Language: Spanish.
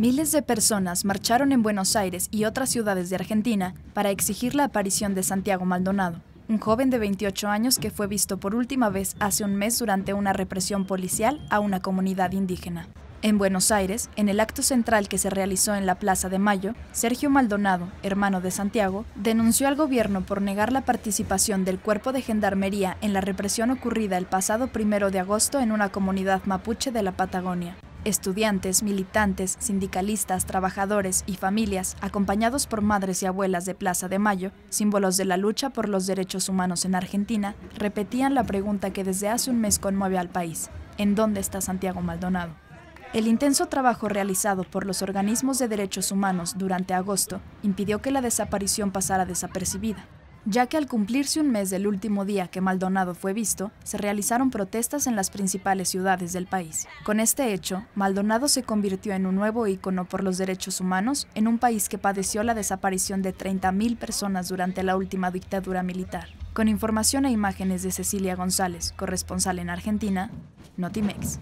Miles de personas marcharon en Buenos Aires y otras ciudades de Argentina para exigir la aparición de Santiago Maldonado, un joven de 28 años que fue visto por última vez hace un mes durante una represión policial a una comunidad indígena. En Buenos Aires, en el acto central que se realizó en la Plaza de Mayo, Sergio Maldonado, hermano de Santiago, denunció al gobierno por negar la participación del cuerpo de gendarmería en la represión ocurrida el pasado primero de agosto en una comunidad mapuche de la Patagonia. Estudiantes, militantes, sindicalistas, trabajadores y familias, acompañados por madres y abuelas de Plaza de Mayo, símbolos de la lucha por los derechos humanos en Argentina, repetían la pregunta que desde hace un mes conmueve al país. ¿En dónde está Santiago Maldonado? El intenso trabajo realizado por los organismos de derechos humanos durante agosto impidió que la desaparición pasara desapercibida ya que al cumplirse un mes del último día que Maldonado fue visto, se realizaron protestas en las principales ciudades del país. Con este hecho, Maldonado se convirtió en un nuevo ícono por los derechos humanos en un país que padeció la desaparición de 30.000 personas durante la última dictadura militar. Con información e imágenes de Cecilia González, corresponsal en Argentina, Notimex.